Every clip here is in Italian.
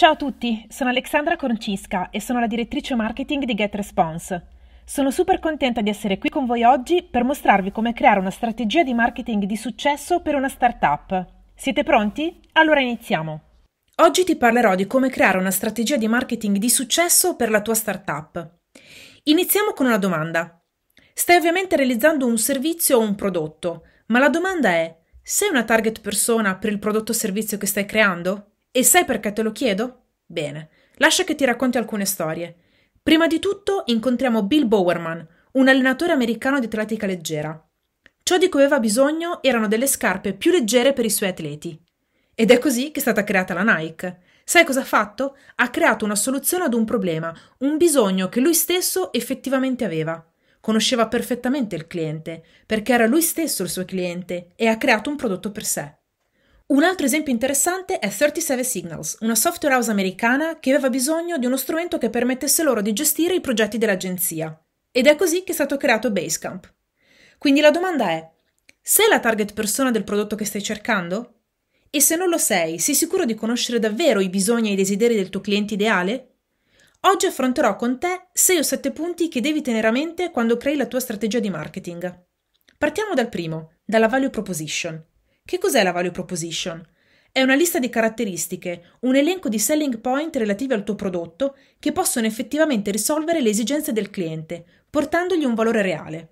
Ciao a tutti, sono Alexandra Concisca e sono la direttrice marketing di GetResponse. Sono super contenta di essere qui con voi oggi per mostrarvi come creare una strategia di marketing di successo per una startup. Siete pronti? Allora iniziamo! Oggi ti parlerò di come creare una strategia di marketing di successo per la tua startup. Iniziamo con una domanda. Stai ovviamente realizzando un servizio o un prodotto, ma la domanda è: sei una target persona per il prodotto o servizio che stai creando? E sai perché te lo chiedo? Bene, lascia che ti racconti alcune storie. Prima di tutto incontriamo Bill Bowerman, un allenatore americano di atletica leggera. Ciò di cui aveva bisogno erano delle scarpe più leggere per i suoi atleti. Ed è così che è stata creata la Nike. Sai cosa ha fatto? Ha creato una soluzione ad un problema, un bisogno che lui stesso effettivamente aveva. Conosceva perfettamente il cliente, perché era lui stesso il suo cliente e ha creato un prodotto per sé. Un altro esempio interessante è 37 Signals, una software house americana che aveva bisogno di uno strumento che permettesse loro di gestire i progetti dell'agenzia. Ed è così che è stato creato Basecamp. Quindi la domanda è, sei la target persona del prodotto che stai cercando? E se non lo sei, sei sicuro di conoscere davvero i bisogni e i desideri del tuo cliente ideale? Oggi affronterò con te 6 o 7 punti che devi tenere a mente quando crei la tua strategia di marketing. Partiamo dal primo, dalla value proposition. Che cos'è la value proposition? È una lista di caratteristiche, un elenco di selling point relativi al tuo prodotto che possono effettivamente risolvere le esigenze del cliente, portandogli un valore reale.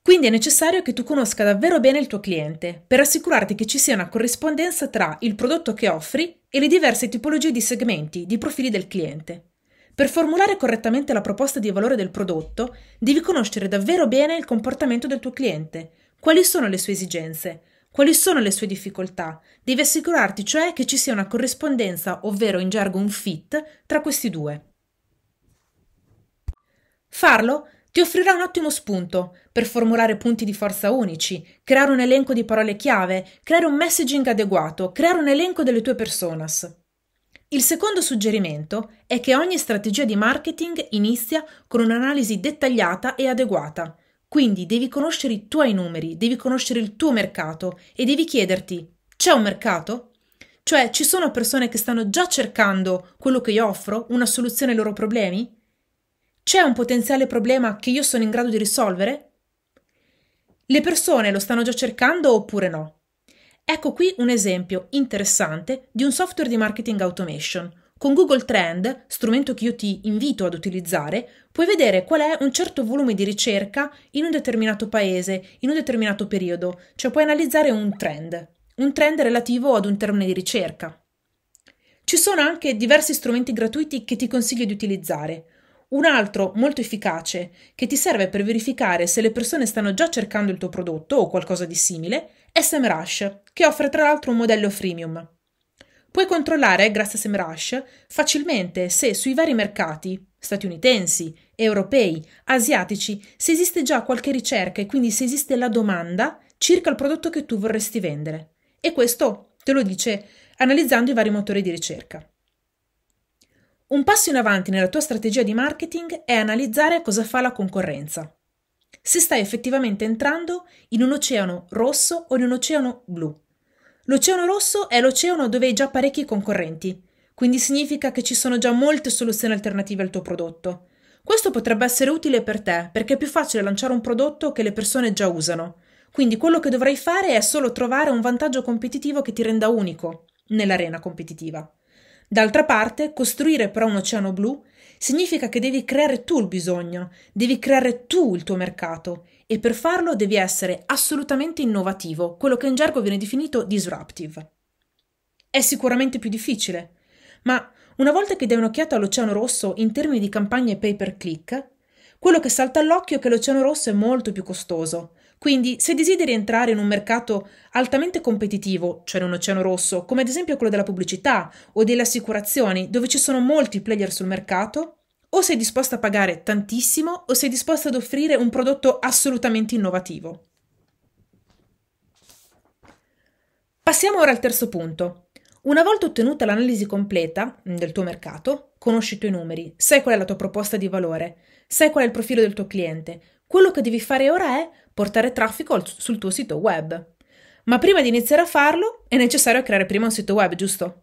Quindi è necessario che tu conosca davvero bene il tuo cliente per assicurarti che ci sia una corrispondenza tra il prodotto che offri e le diverse tipologie di segmenti, di profili del cliente. Per formulare correttamente la proposta di valore del prodotto, devi conoscere davvero bene il comportamento del tuo cliente, quali sono le sue esigenze, quali sono le sue difficoltà? Devi assicurarti cioè che ci sia una corrispondenza, ovvero in gergo un fit, tra questi due. Farlo ti offrirà un ottimo spunto per formulare punti di forza unici, creare un elenco di parole chiave, creare un messaging adeguato, creare un elenco delle tue personas. Il secondo suggerimento è che ogni strategia di marketing inizia con un'analisi dettagliata e adeguata, quindi devi conoscere i tuoi numeri, devi conoscere il tuo mercato e devi chiederti: c'è un mercato? Cioè, ci sono persone che stanno già cercando quello che io offro, una soluzione ai loro problemi? C'è un potenziale problema che io sono in grado di risolvere? Le persone lo stanno già cercando oppure no? Ecco qui un esempio interessante di un software di marketing automation, con Google Trend, strumento che io ti invito ad utilizzare, puoi vedere qual è un certo volume di ricerca in un determinato paese, in un determinato periodo, cioè puoi analizzare un trend, un trend relativo ad un termine di ricerca. Ci sono anche diversi strumenti gratuiti che ti consiglio di utilizzare. Un altro molto efficace che ti serve per verificare se le persone stanno già cercando il tuo prodotto o qualcosa di simile è SEMrush, che offre tra l'altro un modello freemium. Puoi controllare, grazie a SEMrush, facilmente se sui vari mercati statunitensi, europei, asiatici, se esiste già qualche ricerca e quindi se esiste la domanda circa il prodotto che tu vorresti vendere. E questo te lo dice analizzando i vari motori di ricerca. Un passo in avanti nella tua strategia di marketing è analizzare cosa fa la concorrenza. Se stai effettivamente entrando in un oceano rosso o in un oceano blu L'Oceano Rosso è l'oceano dove hai già parecchi concorrenti, quindi significa che ci sono già molte soluzioni alternative al tuo prodotto. Questo potrebbe essere utile per te perché è più facile lanciare un prodotto che le persone già usano. Quindi quello che dovrai fare è solo trovare un vantaggio competitivo che ti renda unico nell'arena competitiva. D'altra parte, costruire però un oceano blu Significa che devi creare tu il bisogno, devi creare tu il tuo mercato e per farlo devi essere assolutamente innovativo, quello che in gergo viene definito disruptive. È sicuramente più difficile, ma una volta che dai un'occhiata all'Oceano Rosso in termini di campagne pay per click, quello che salta all'occhio è che l'Oceano Rosso è molto più costoso, quindi, se desideri entrare in un mercato altamente competitivo, cioè in un oceano rosso, come ad esempio quello della pubblicità o delle assicurazioni, dove ci sono molti player sul mercato, o sei disposta a pagare tantissimo o sei disposta ad offrire un prodotto assolutamente innovativo. Passiamo ora al terzo punto. Una volta ottenuta l'analisi completa mm, del tuo mercato, conosci i tuoi numeri, sai qual è la tua proposta di valore, sai qual è il profilo del tuo cliente, quello che devi fare ora è portare traffico sul tuo sito web. Ma prima di iniziare a farlo è necessario creare prima un sito web, giusto?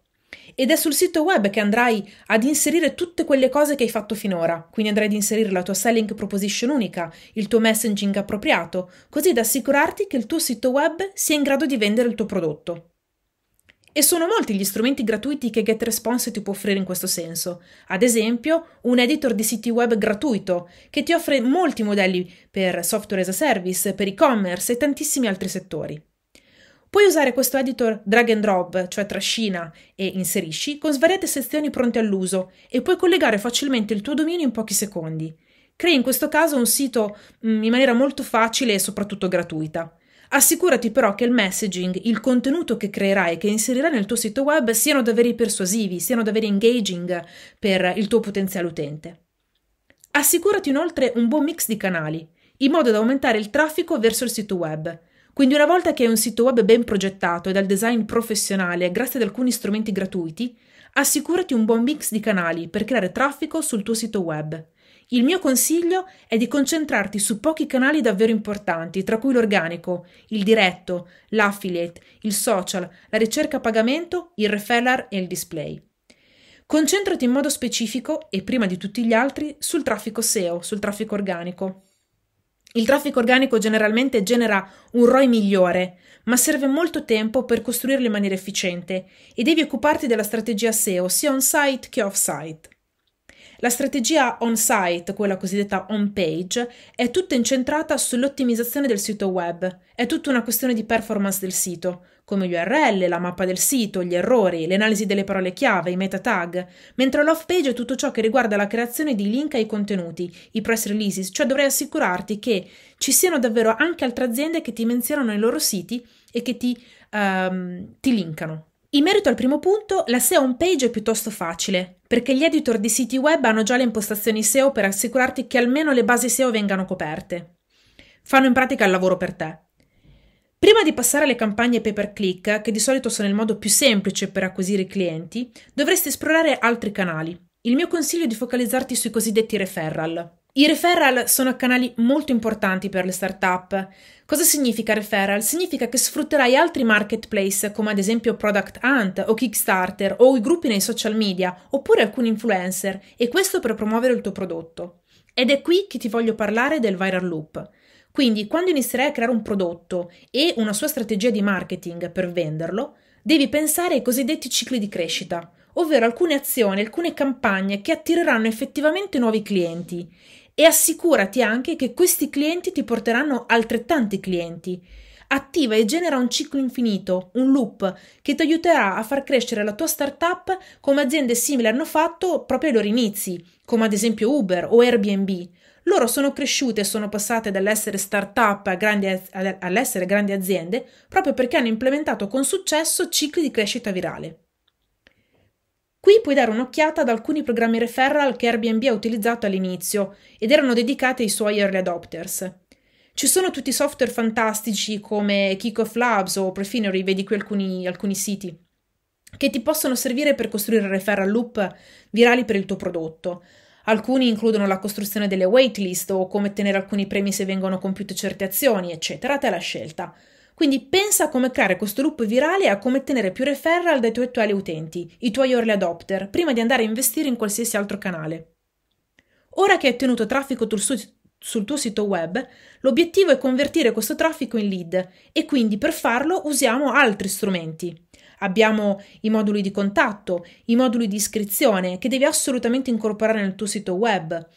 Ed è sul sito web che andrai ad inserire tutte quelle cose che hai fatto finora, quindi andrai ad inserire la tua selling proposition unica, il tuo messaging appropriato, così da assicurarti che il tuo sito web sia in grado di vendere il tuo prodotto. E sono molti gli strumenti gratuiti che GetResponse ti può offrire in questo senso. Ad esempio, un editor di siti web gratuito che ti offre molti modelli per software as a service, per e-commerce e tantissimi altri settori. Puoi usare questo editor drag and drop, cioè trascina e inserisci, con svariate sezioni pronte all'uso e puoi collegare facilmente il tuo dominio in pochi secondi. Crei in questo caso un sito mm, in maniera molto facile e soprattutto gratuita. Assicurati però che il messaging, il contenuto che creerai, e che inserirai nel tuo sito web, siano davvero persuasivi, siano davvero engaging per il tuo potenziale utente. Assicurati inoltre un buon mix di canali, in modo da aumentare il traffico verso il sito web. Quindi una volta che hai un sito web ben progettato e dal design professionale grazie ad alcuni strumenti gratuiti, assicurati un buon mix di canali per creare traffico sul tuo sito web. Il mio consiglio è di concentrarti su pochi canali davvero importanti, tra cui l'organico, il diretto, l'affiliate, il social, la ricerca a pagamento, il referral e il display. Concentrati in modo specifico e prima di tutti gli altri sul traffico SEO, sul traffico organico. Il traffico organico generalmente genera un ROI migliore, ma serve molto tempo per costruirlo in maniera efficiente e devi occuparti della strategia SEO sia on site che off site. La strategia on-site, quella cosiddetta on-page, è tutta incentrata sull'ottimizzazione del sito web. È tutta una questione di performance del sito, come gli URL, la mappa del sito, gli errori, l'analisi delle parole chiave, i meta tag, mentre l'off-page è tutto ciò che riguarda la creazione di link ai contenuti, i press releases, cioè dovrai assicurarti che ci siano davvero anche altre aziende che ti menzionano i loro siti e che ti, um, ti linkano. In merito al primo punto, la SEO on page è piuttosto facile perché gli editor di siti web hanno già le impostazioni SEO per assicurarti che almeno le basi SEO vengano coperte. Fanno in pratica il lavoro per te. Prima di passare alle campagne pay per click, che di solito sono il modo più semplice per acquisire clienti, dovresti esplorare altri canali. Il mio consiglio è di focalizzarti sui cosiddetti referral. I referral sono canali molto importanti per le startup. Cosa significa referral? Significa che sfrutterai altri marketplace come ad esempio Product Hunt o Kickstarter o i gruppi nei social media oppure alcuni influencer e questo per promuovere il tuo prodotto. Ed è qui che ti voglio parlare del viral loop. Quindi quando inizierai a creare un prodotto e una sua strategia di marketing per venderlo, devi pensare ai cosiddetti cicli di crescita, ovvero alcune azioni, alcune campagne che attireranno effettivamente nuovi clienti e assicurati anche che questi clienti ti porteranno altrettanti clienti. Attiva e genera un ciclo infinito, un loop che ti aiuterà a far crescere la tua startup come aziende simili hanno fatto proprio ai loro inizi, come ad esempio Uber o Airbnb. Loro sono cresciute e sono passate dall'essere startup up all'essere grandi aziende proprio perché hanno implementato con successo cicli di crescita virale. Qui puoi dare un'occhiata ad alcuni programmi referral che Airbnb ha utilizzato all'inizio ed erano dedicati ai suoi early adopters. Ci sono tutti software fantastici come Kickoff Labs o Prefinery, vedi qui alcuni, alcuni siti, che ti possono servire per costruire referral loop virali per il tuo prodotto. Alcuni includono la costruzione delle waitlist o come ottenere alcuni premi se vengono compiute certe azioni, eccetera, te la scelta. Quindi pensa a come creare questo loop virale e a come tenere più referral dai tuoi attuali utenti, i tuoi early adopter, prima di andare a investire in qualsiasi altro canale. Ora che hai ottenuto traffico sul tuo sito web, l'obiettivo è convertire questo traffico in lead e quindi per farlo usiamo altri strumenti. Abbiamo i moduli di contatto, i moduli di iscrizione che devi assolutamente incorporare nel tuo sito web,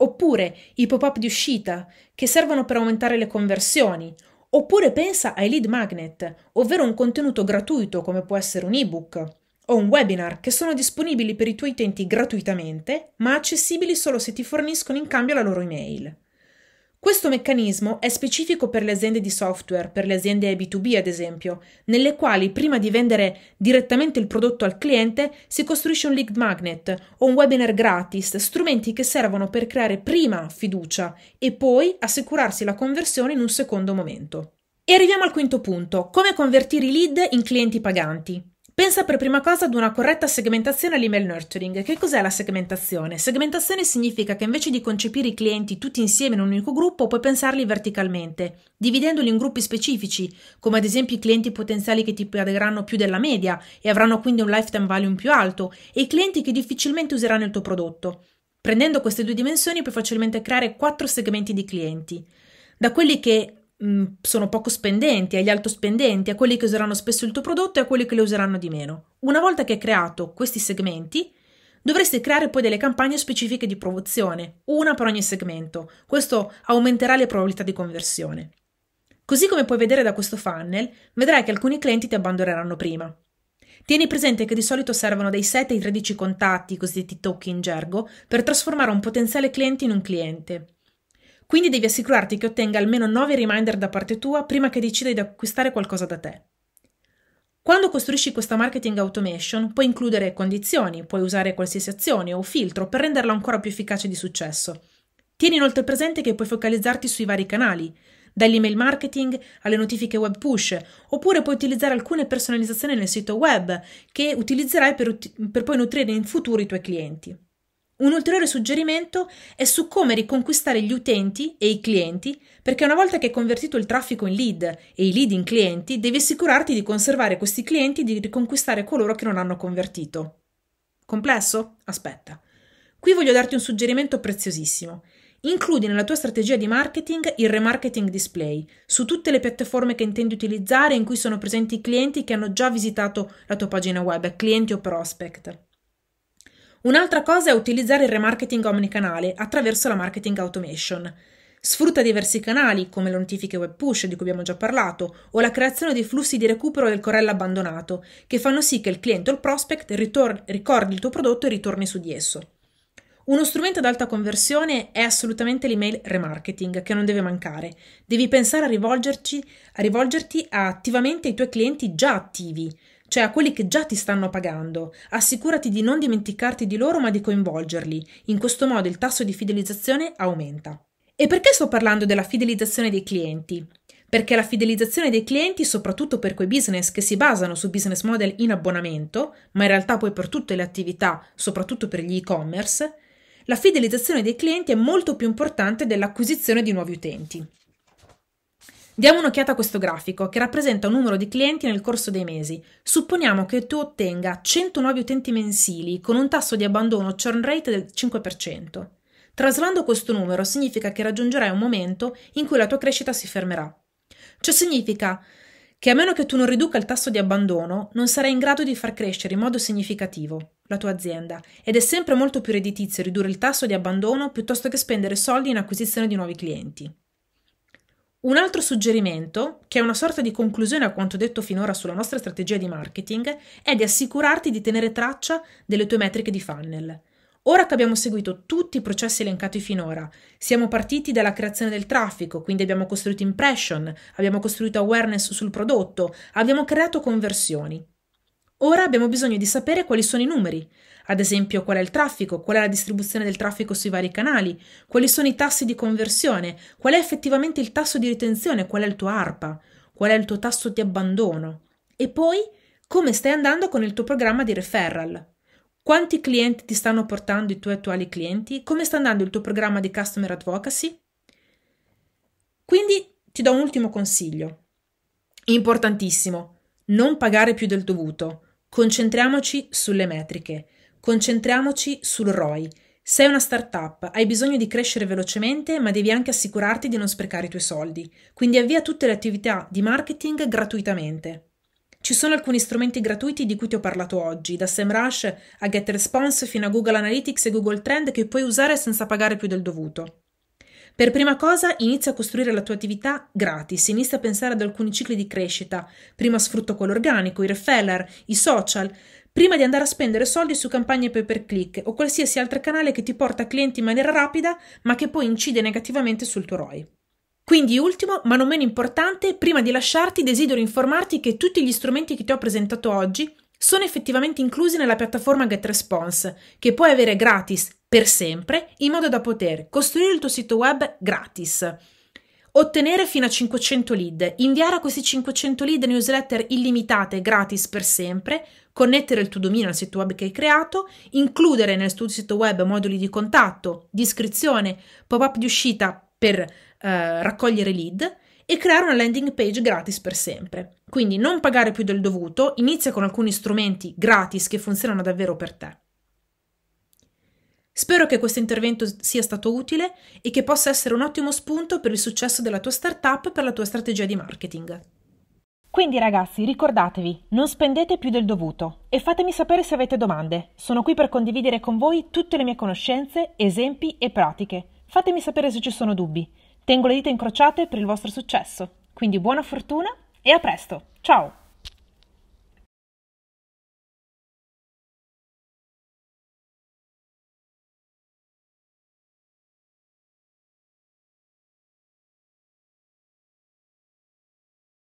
oppure i pop-up di uscita che servono per aumentare le conversioni, Oppure pensa ai lead magnet, ovvero un contenuto gratuito come può essere un ebook o un webinar che sono disponibili per i tuoi utenti gratuitamente, ma accessibili solo se ti forniscono in cambio la loro email. Questo meccanismo è specifico per le aziende di software, per le aziende B2B ad esempio, nelle quali prima di vendere direttamente il prodotto al cliente si costruisce un lead magnet o un webinar gratis, strumenti che servono per creare prima fiducia e poi assicurarsi la conversione in un secondo momento. E arriviamo al quinto punto, come convertire i lead in clienti paganti. Pensa per prima cosa ad una corretta segmentazione all'email nurturing. Che cos'è la segmentazione? Segmentazione significa che invece di concepire i clienti tutti insieme in un unico gruppo, puoi pensarli verticalmente, dividendoli in gruppi specifici, come ad esempio i clienti potenziali che ti pagheranno più della media e avranno quindi un lifetime value più alto, e i clienti che difficilmente useranno il tuo prodotto. Prendendo queste due dimensioni puoi facilmente creare quattro segmenti di clienti. Da quelli che mh, mm, sono poco spendenti, agli alto spendenti, a quelli che useranno spesso il tuo prodotto e a quelli che lo useranno di meno. Una volta che hai creato questi segmenti, Dovresti creare poi delle campagne specifiche di promozione, una per ogni segmento. Questo aumenterà le probabilità di conversione. Così come puoi vedere da questo funnel, vedrai che alcuni clienti ti abbandoneranno prima. Tieni presente che di solito servono dai 7 ai 13 contatti, cosiddetti tocchi in gergo, per trasformare un potenziale cliente in un cliente. Quindi devi assicurarti che ottenga almeno 9 reminder da parte tua prima che decida di acquistare qualcosa da te. Quando costruisci questa marketing automation, puoi includere condizioni, puoi usare qualsiasi azione o filtro per renderla ancora più efficace di successo. Tieni inoltre presente che puoi focalizzarti sui vari canali, dall'email marketing alle notifiche web push, oppure puoi utilizzare alcune personalizzazioni nel sito web che utilizzerai per, ut- per poi nutrire in futuro i tuoi clienti. Un ulteriore suggerimento è su come riconquistare gli utenti e i clienti, perché una volta che hai convertito il traffico in lead e i lead in clienti, devi assicurarti di conservare questi clienti e di riconquistare coloro che non hanno convertito. Complesso? Aspetta. Qui voglio darti un suggerimento preziosissimo. Includi nella tua strategia di marketing il remarketing display su tutte le piattaforme che intendi utilizzare in cui sono presenti i clienti che hanno già visitato la tua pagina web, clienti o prospect. Un'altra cosa è utilizzare il remarketing omnicanale attraverso la marketing automation. Sfrutta diversi canali, come le notifiche web push di cui abbiamo già parlato, o la creazione di flussi di recupero del corello abbandonato, che fanno sì che il cliente o il prospect ritor- ricordi il tuo prodotto e ritorni su di esso. Uno strumento ad alta conversione è assolutamente l'email remarketing, che non deve mancare. Devi pensare a, a rivolgerti a attivamente ai tuoi clienti già attivi, cioè a quelli che già ti stanno pagando. Assicurati di non dimenticarti di loro ma di coinvolgerli. In questo modo il tasso di fidelizzazione aumenta. E perché sto parlando della fidelizzazione dei clienti? Perché la fidelizzazione dei clienti, soprattutto per quei business che si basano su business model in abbonamento, ma in realtà poi per tutte le attività, soprattutto per gli e-commerce, la fidelizzazione dei clienti è molto più importante dell'acquisizione di nuovi utenti. Diamo un'occhiata a questo grafico che rappresenta un numero di clienti nel corso dei mesi. Supponiamo che tu ottenga 100 nuovi utenti mensili con un tasso di abbandono churn rate del 5%. Traslando questo numero significa che raggiungerai un momento in cui la tua crescita si fermerà. Ciò significa che a meno che tu non riduca il tasso di abbandono, non sarai in grado di far crescere in modo significativo la tua azienda ed è sempre molto più redditizio ridurre il tasso di abbandono piuttosto che spendere soldi in acquisizione di nuovi clienti. Un altro suggerimento, che è una sorta di conclusione a quanto detto finora sulla nostra strategia di marketing, è di assicurarti di tenere traccia delle tue metriche di funnel. Ora che abbiamo seguito tutti i processi elencati finora, siamo partiti dalla creazione del traffico, quindi abbiamo costruito impression, abbiamo costruito awareness sul prodotto, abbiamo creato conversioni. Ora abbiamo bisogno di sapere quali sono i numeri, ad esempio qual è il traffico, qual è la distribuzione del traffico sui vari canali, quali sono i tassi di conversione, qual è effettivamente il tasso di ritenzione, qual è il tuo ARPA, qual è il tuo tasso di abbandono e poi come stai andando con il tuo programma di referral. Quanti clienti ti stanno portando i tuoi attuali clienti? Come sta andando il tuo programma di customer advocacy? Quindi ti do un ultimo consiglio. Importantissimo, non pagare più del dovuto. Concentriamoci sulle metriche, concentriamoci sul ROI. Sei una startup, hai bisogno di crescere velocemente, ma devi anche assicurarti di non sprecare i tuoi soldi. Quindi avvia tutte le attività di marketing gratuitamente. Ci sono alcuni strumenti gratuiti di cui ti ho parlato oggi, da SEMrush a GetResponse fino a Google Analytics e Google Trend che puoi usare senza pagare più del dovuto. Per prima cosa inizia a costruire la tua attività gratis, inizia a pensare ad alcuni cicli di crescita, prima sfrutta quello organico, i refeller, i social, prima di andare a spendere soldi su campagne pay per click o qualsiasi altro canale che ti porta clienti in maniera rapida ma che poi incide negativamente sul tuo ROI. Quindi ultimo, ma non meno importante, prima di lasciarti desidero informarti che tutti gli strumenti che ti ho presentato oggi sono effettivamente inclusi nella piattaforma GetResponse, che puoi avere gratis per sempre in modo da poter costruire il tuo sito web gratis, ottenere fino a 500 lead, inviare a questi 500 lead newsletter illimitate gratis per sempre, connettere il tuo dominio al sito web che hai creato, includere nel tuo sito web moduli di contatto, di iscrizione, pop-up di uscita per eh, raccogliere lead e creare una landing page gratis per sempre. Quindi non pagare più del dovuto, inizia con alcuni strumenti gratis che funzionano davvero per te. Spero che questo intervento sia stato utile e che possa essere un ottimo spunto per il successo della tua startup e per la tua strategia di marketing. Quindi ragazzi, ricordatevi, non spendete più del dovuto e fatemi sapere se avete domande. Sono qui per condividere con voi tutte le mie conoscenze, esempi e pratiche. Fatemi sapere se ci sono dubbi. Tengo le dita incrociate per il vostro successo. Quindi buona fortuna e a presto. Ciao!